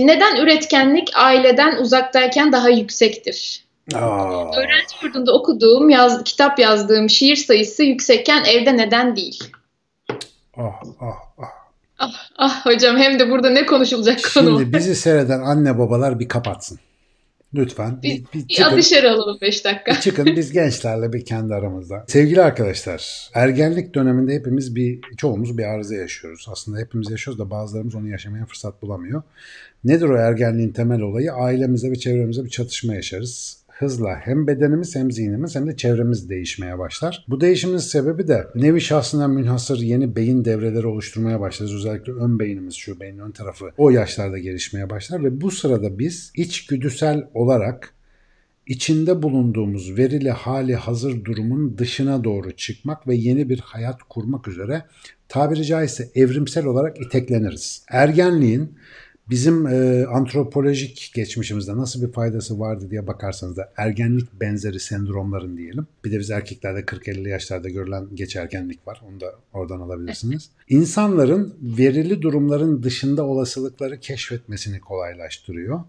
Neden üretkenlik aileden uzaktayken daha yüksektir? Aa. Öğrenci yurdunda okuduğum, yaz, kitap yazdığım şiir sayısı yüksekken evde neden değil? Ah ah ah. Ah, ah hocam hem de burada ne konuşulacak Şimdi konu? Şimdi bizi seyreden anne babalar bir kapatsın. Lütfen. Bir, bir, bir çıkın, dışarı alalım 5 dakika. Bir çıkın biz gençlerle bir kendi aramızda. Sevgili arkadaşlar ergenlik döneminde hepimiz bir çoğumuz bir arıza yaşıyoruz. Aslında hepimiz yaşıyoruz da bazılarımız onu yaşamaya fırsat bulamıyor. Nedir o ergenliğin temel olayı? Ailemize ve çevremize bir çatışma yaşarız hızla hem bedenimiz hem zihnimiz hem de çevremiz değişmeye başlar. Bu değişimin sebebi de nevi şahsına münhasır yeni beyin devreleri oluşturmaya başlarız. Özellikle ön beynimiz şu beynin ön tarafı o yaşlarda gelişmeye başlar ve bu sırada biz içgüdüsel olarak içinde bulunduğumuz verili hali hazır durumun dışına doğru çıkmak ve yeni bir hayat kurmak üzere tabiri caizse evrimsel olarak itekleniriz. Ergenliğin Bizim e, antropolojik geçmişimizde nasıl bir faydası vardı diye bakarsanız da ergenlik benzeri sendromların diyelim. Bir de biz erkeklerde 40-50 yaşlarda görülen geç ergenlik var. Onu da oradan alabilirsiniz. İnsanların verili durumların dışında olasılıkları keşfetmesini kolaylaştırıyor.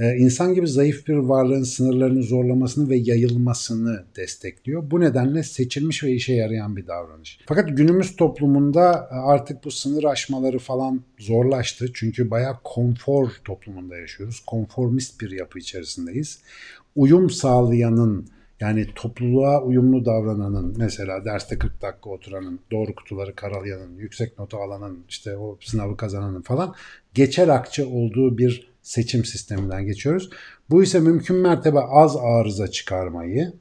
Ee, insan gibi zayıf bir varlığın sınırlarını zorlamasını ve yayılmasını destekliyor. Bu nedenle seçilmiş ve işe yarayan bir davranış. Fakat günümüz toplumunda e, artık bu sınır aşmaları falan zorlaştı. Çünkü bayağı konfor toplumunda yaşıyoruz. Konformist bir yapı içerisindeyiz. Uyum sağlayanın yani topluluğa uyumlu davrananın mesela derste 40 dakika oturanın, doğru kutuları karalayanın, yüksek notu alanın, işte o sınavı kazananın falan geçer akçe olduğu bir seçim sisteminden geçiyoruz. Bu ise mümkün mertebe az arıza çıkarmayı,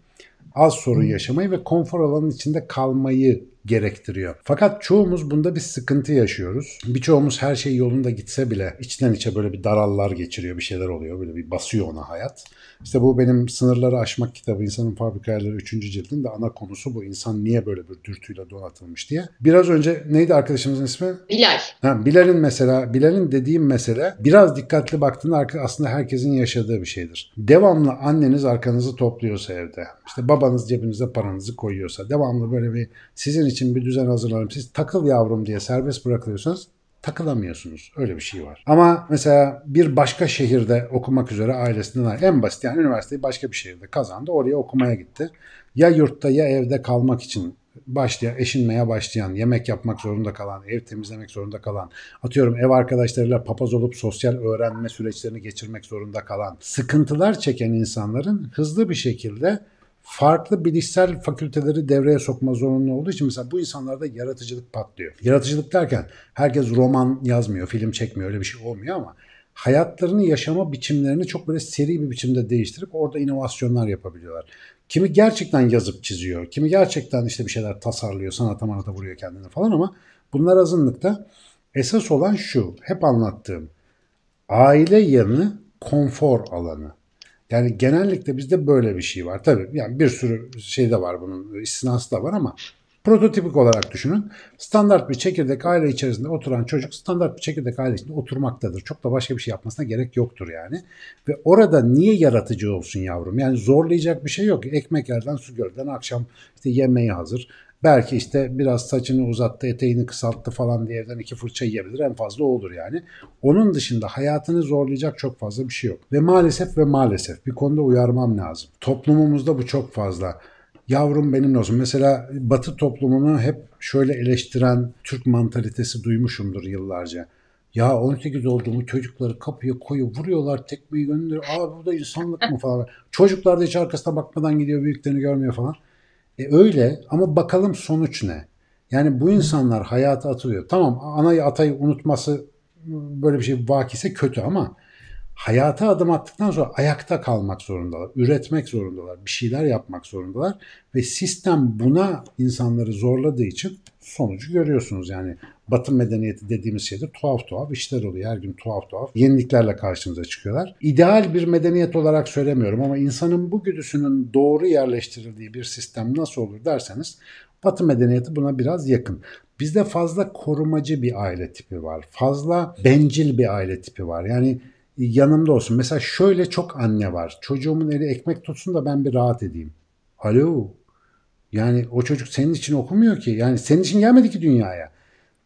az sorun yaşamayı ve konfor alanının içinde kalmayı gerektiriyor. Fakat çoğumuz bunda bir sıkıntı yaşıyoruz. Birçoğumuz her şey yolunda gitse bile içten içe böyle bir darallar geçiriyor, bir şeyler oluyor. Böyle bir basıyor ona hayat. İşte bu benim Sınırları Aşmak kitabı İnsanın Fabrikaları 3. cildin de ana konusu bu. İnsan niye böyle bir dürtüyle donatılmış diye. Biraz önce neydi arkadaşımızın ismi? Bilal. Ha, Bilal'in mesela, Bilal'in dediğim mesele biraz dikkatli baktığında aslında herkesin yaşadığı bir şeydir. Devamlı anneniz arkanızı topluyorsa evde, işte babanız cebinize paranızı koyuyorsa, devamlı böyle bir sizin için bir düzen hazırlarım. siz takıl yavrum diye serbest bırakılıyorsanız takılamıyorsunuz. Öyle bir şey var. Ama mesela bir başka şehirde okumak üzere ailesinden ayrı. En basit yani üniversiteyi başka bir şehirde kazandı. Oraya okumaya gitti. Ya yurtta ya evde kalmak için başlayan, eşinmeye başlayan, yemek yapmak zorunda kalan, ev temizlemek zorunda kalan, atıyorum ev arkadaşlarıyla papaz olup sosyal öğrenme süreçlerini geçirmek zorunda kalan, sıkıntılar çeken insanların hızlı bir şekilde farklı bilişsel fakülteleri devreye sokma zorunlu olduğu için mesela bu insanlarda yaratıcılık patlıyor. Yaratıcılık derken herkes roman yazmıyor, film çekmiyor öyle bir şey olmuyor ama hayatlarını, yaşama biçimlerini çok böyle seri bir biçimde değiştirip orada inovasyonlar yapabiliyorlar. Kimi gerçekten yazıp çiziyor, kimi gerçekten işte bir şeyler tasarlıyor, sanata manata vuruyor kendini falan ama bunlar azınlıkta. Esas olan şu, hep anlattığım aile yanı konfor alanı. Yani genellikle bizde böyle bir şey var. Tabii yani bir sürü şey de var bunun istinası da var ama prototipik olarak düşünün. Standart bir çekirdek aile içerisinde oturan çocuk standart bir çekirdek aile içinde oturmaktadır. Çok da başka bir şey yapmasına gerek yoktur yani. Ve orada niye yaratıcı olsun yavrum? Yani zorlayacak bir şey yok. Ekmek yerden su gölden akşam işte yemeği hazır. Belki işte biraz saçını uzattı, eteğini kısalttı falan diye evden iki fırça yiyebilir. En fazla o olur yani. Onun dışında hayatını zorlayacak çok fazla bir şey yok. Ve maalesef ve maalesef bir konuda uyarmam lazım. Toplumumuzda bu çok fazla yavrum benim olsun. Mesela Batı toplumunu hep şöyle eleştiren Türk mantalitesi duymuşumdur yıllarca. Ya 18 olduğumu çocukları kapıya koyu vuruyorlar tekmeyi gönderiyor. Aa burada insanlık mı falan. Çocuklar da hiç arkasına bakmadan gidiyor büyüklerini görmüyor falan. E öyle ama bakalım sonuç ne? Yani bu insanlar hayata atılıyor. Tamam anayı atayı unutması ıı, böyle bir şey vakise kötü ama hayata adım attıktan sonra ayakta kalmak zorundalar. Üretmek zorundalar. Bir şeyler yapmak zorundalar. Ve sistem buna insanları zorladığı için sonucu görüyorsunuz. Yani Batı medeniyeti dediğimiz şeyde tuhaf tuhaf işler oluyor. Her gün tuhaf tuhaf yeniliklerle karşımıza çıkıyorlar. İdeal bir medeniyet olarak söylemiyorum ama insanın bu güdüsünün doğru yerleştirildiği bir sistem nasıl olur derseniz Batı medeniyeti buna biraz yakın. Bizde fazla korumacı bir aile tipi var. Fazla bencil bir aile tipi var. Yani yanımda olsun. Mesela şöyle çok anne var. Çocuğumun eli ekmek tutsun da ben bir rahat edeyim. Alo. Yani o çocuk senin için okumuyor ki. Yani senin için gelmedi ki dünyaya.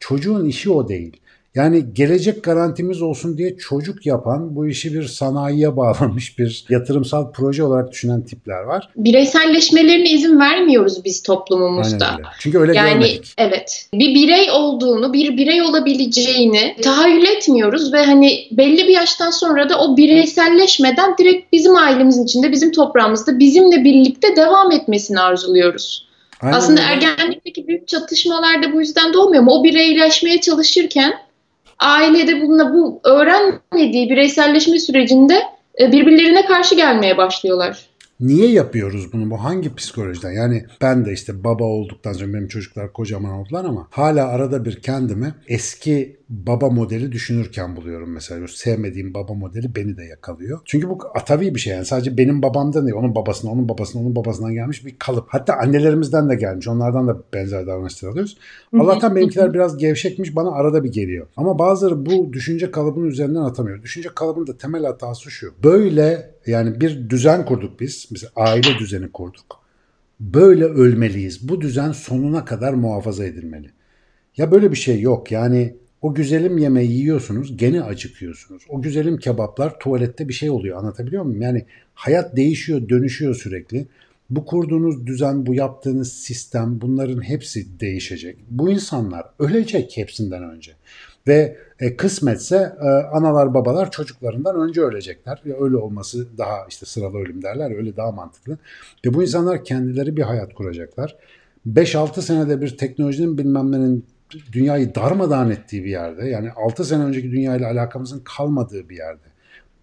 Çocuğun işi o değil. Yani gelecek garantimiz olsun diye çocuk yapan, bu işi bir sanayiye bağlamış bir yatırımsal proje olarak düşünen tipler var. Bireyselleşmelerine izin vermiyoruz biz toplumumuzda. Aynen öyle. Çünkü öyle yani, görmedik. Evet. Bir birey olduğunu, bir birey olabileceğini tahayyül etmiyoruz ve hani belli bir yaştan sonra da o bireyselleşmeden direkt bizim ailemizin içinde, bizim toprağımızda bizimle birlikte devam etmesini arzuluyoruz. Aynen. Aslında ergenlikteki büyük çatışmalar da bu yüzden doğmuyor mu? O bireyleşmeye çalışırken ailede bununla bu öğrenmediği bireyselleşme sürecinde e, birbirlerine karşı gelmeye başlıyorlar. Niye yapıyoruz bunu? Bu hangi psikolojiden? Yani ben de işte baba olduktan sonra benim çocuklar kocaman oldular ama hala arada bir kendimi eski baba modeli düşünürken buluyorum mesela. O sevmediğim baba modeli beni de yakalıyor. Çünkü bu atavi bir şey yani. Sadece benim babamdan değil. Onun babasına, onun babasına, onun babasından gelmiş bir kalıp. Hatta annelerimizden de gelmiş. Onlardan da benzer davranışlar alıyoruz. Allah'tan benimkiler biraz gevşekmiş. Bana arada bir geliyor. Ama bazıları bu düşünce kalıbının üzerinden atamıyor. Düşünce kalıbının da temel hatası şu. Böyle yani bir düzen kurduk biz. Mesela aile düzeni kurduk. Böyle ölmeliyiz. Bu düzen sonuna kadar muhafaza edilmeli. Ya böyle bir şey yok. Yani o güzelim yemeği yiyorsunuz gene acıkıyorsunuz. O güzelim kebaplar tuvalette bir şey oluyor anlatabiliyor muyum? Yani hayat değişiyor dönüşüyor sürekli. Bu kurduğunuz düzen, bu yaptığınız sistem bunların hepsi değişecek. Bu insanlar ölecek hepsinden önce. Ve e, kısmetse e, analar babalar çocuklarından önce ölecekler. Ya öyle olması daha işte sıralı ölüm derler öyle daha mantıklı. Ve bu insanlar kendileri bir hayat kuracaklar. 5-6 senede bir teknolojinin bilmem nenin dünyayı darmadağın ettiği bir yerde yani 6 sene önceki dünyayla alakamızın kalmadığı bir yerde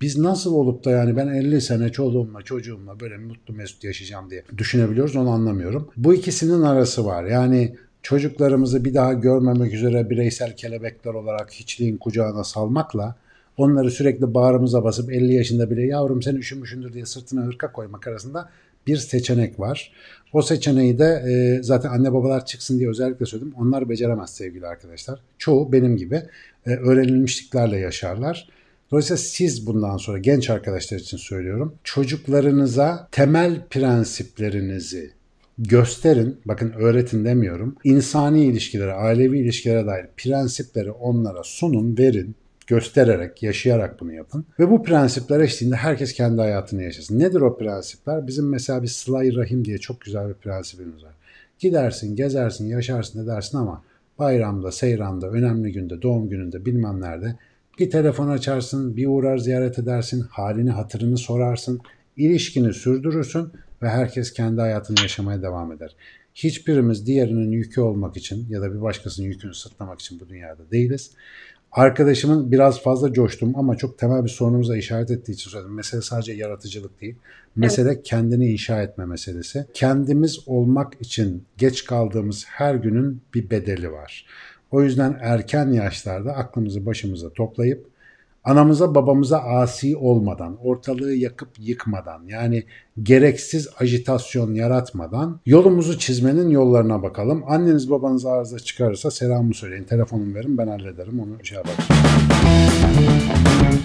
biz nasıl olup da yani ben 50 sene çoluğumla çocuğumla böyle mutlu mesut yaşayacağım diye düşünebiliyoruz onu anlamıyorum. Bu ikisinin arası var. Yani çocuklarımızı bir daha görmemek üzere bireysel kelebekler olarak hiçliğin kucağına salmakla onları sürekli bağrımıza basıp 50 yaşında bile yavrum sen üşümüşündür diye sırtına hırka koymak arasında bir seçenek var. O seçeneği de e, zaten anne babalar çıksın diye özellikle söyledim. Onlar beceremez sevgili arkadaşlar. Çoğu benim gibi e, öğrenilmişliklerle yaşarlar. Dolayısıyla siz bundan sonra genç arkadaşlar için söylüyorum. Çocuklarınıza temel prensiplerinizi gösterin. Bakın öğretin demiyorum. İnsani ilişkilere, ailevi ilişkilere dair prensipleri onlara sunun, verin göstererek, yaşayarak bunu yapın. Ve bu prensipler eşliğinde herkes kendi hayatını yaşasın. Nedir o prensipler? Bizim mesela bir sılay rahim diye çok güzel bir prensibimiz var. Gidersin, gezersin, yaşarsın edersin ama bayramda, seyranda, önemli günde, doğum gününde bilmem nerede bir telefon açarsın, bir uğrar ziyaret edersin, halini hatırını sorarsın, ilişkini sürdürürsün ve herkes kendi hayatını yaşamaya devam eder. Hiçbirimiz diğerinin yükü olmak için ya da bir başkasının yükünü sırtlamak için bu dünyada değiliz. Arkadaşımın biraz fazla coştum ama çok temel bir sorunumuza işaret ettiği için söyledim. Mesele sadece yaratıcılık değil. Mesele evet. kendini inşa etme meselesi. Kendimiz olmak için geç kaldığımız her günün bir bedeli var. O yüzden erken yaşlarda aklımızı başımıza toplayıp anamıza babamıza asi olmadan, ortalığı yakıp yıkmadan yani gereksiz ajitasyon yaratmadan yolumuzu çizmenin yollarına bakalım. Anneniz babanız arıza çıkarırsa selamı söyleyin, telefonumu verin ben hallederim onu şey yaparım.